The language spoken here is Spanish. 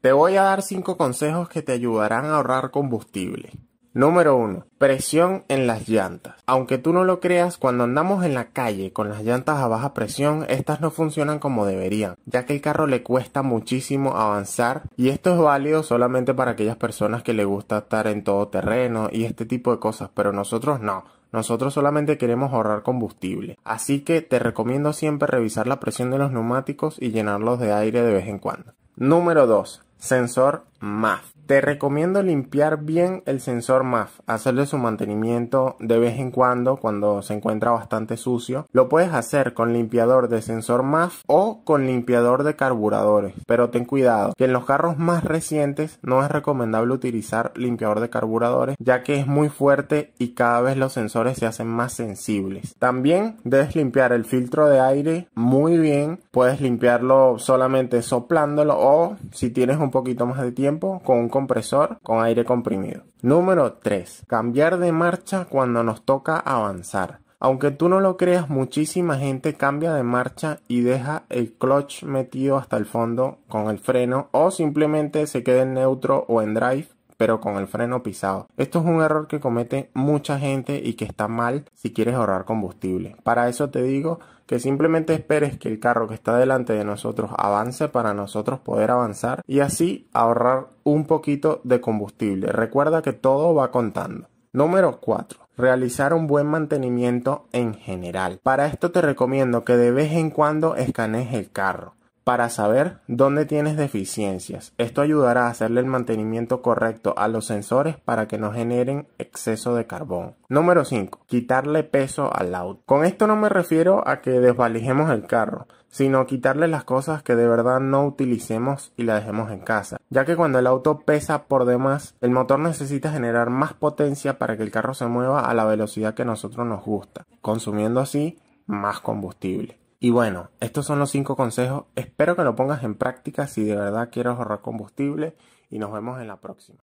Te voy a dar 5 consejos que te ayudarán a ahorrar combustible. Número 1. Presión en las llantas. Aunque tú no lo creas, cuando andamos en la calle con las llantas a baja presión, estas no funcionan como deberían, ya que el carro le cuesta muchísimo avanzar y esto es válido solamente para aquellas personas que le gusta estar en todo terreno y este tipo de cosas, pero nosotros no. Nosotros solamente queremos ahorrar combustible, así que te recomiendo siempre revisar la presión de los neumáticos y llenarlos de aire de vez en cuando. Número 2. Sensor MAF. Te recomiendo limpiar bien el sensor MAF, hacerle su mantenimiento de vez en cuando cuando se encuentra bastante sucio. Lo puedes hacer con limpiador de sensor MAF o con limpiador de carburadores, pero ten cuidado que en los carros más recientes no es recomendable utilizar limpiador de carburadores ya que es muy fuerte y cada vez los sensores se hacen más sensibles. También debes limpiar el filtro de aire muy bien, puedes limpiarlo solamente soplándolo o si tienes un poquito más de tiempo con un compresor con aire comprimido. Número 3. Cambiar de marcha cuando nos toca avanzar. Aunque tú no lo creas, muchísima gente cambia de marcha y deja el clutch metido hasta el fondo con el freno o simplemente se queda en neutro o en drive pero con el freno pisado. Esto es un error que comete mucha gente y que está mal si quieres ahorrar combustible. Para eso te digo que simplemente esperes que el carro que está delante de nosotros avance para nosotros poder avanzar y así ahorrar un poquito de combustible. Recuerda que todo va contando. Número 4. Realizar un buen mantenimiento en general. Para esto te recomiendo que de vez en cuando escanees el carro para saber dónde tienes deficiencias. Esto ayudará a hacerle el mantenimiento correcto a los sensores para que no generen exceso de carbón. Número 5. Quitarle peso al auto. Con esto no me refiero a que desvalijemos el carro, sino quitarle las cosas que de verdad no utilicemos y la dejemos en casa. Ya que cuando el auto pesa por demás, el motor necesita generar más potencia para que el carro se mueva a la velocidad que nosotros nos gusta, consumiendo así más combustible. Y bueno, estos son los 5 consejos. Espero que lo pongas en práctica si de verdad quieres ahorrar combustible y nos vemos en la próxima.